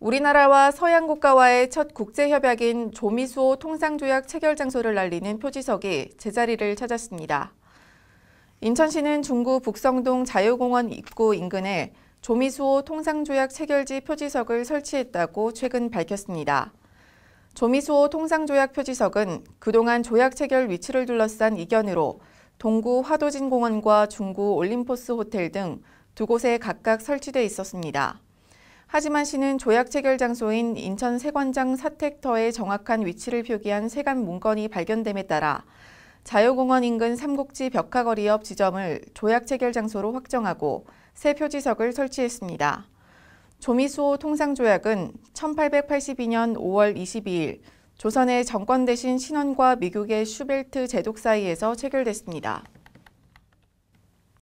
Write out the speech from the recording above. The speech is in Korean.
우리나라와 서양 국가와의 첫 국제협약인 조미수호 통상조약 체결 장소를 날리는 표지석이 제자리를 찾았습니다. 인천시는 중구 북성동 자유공원 입구 인근에 조미수호 통상조약 체결지 표지석을 설치했다고 최근 밝혔습니다. 조미수호 통상조약 표지석은 그동안 조약 체결 위치를 둘러싼 이견으로 동구 화도진공원과 중구 올림포스 호텔 등 두 곳에 각각 설치돼 있었습니다. 하지만 시는 조약 체결 장소인 인천 세관장 사택터의 정확한 위치를 표기한 세관 문건이 발견됨에 따라 자유공원 인근 삼국지 벽화거리 옆 지점을 조약 체결 장소로 확정하고 새 표지석을 설치했습니다. 조미수호 통상조약은 1882년 5월 22일 조선의 정권 대신 신원과 미국의 슈벨트 제독 사이에서 체결됐습니다.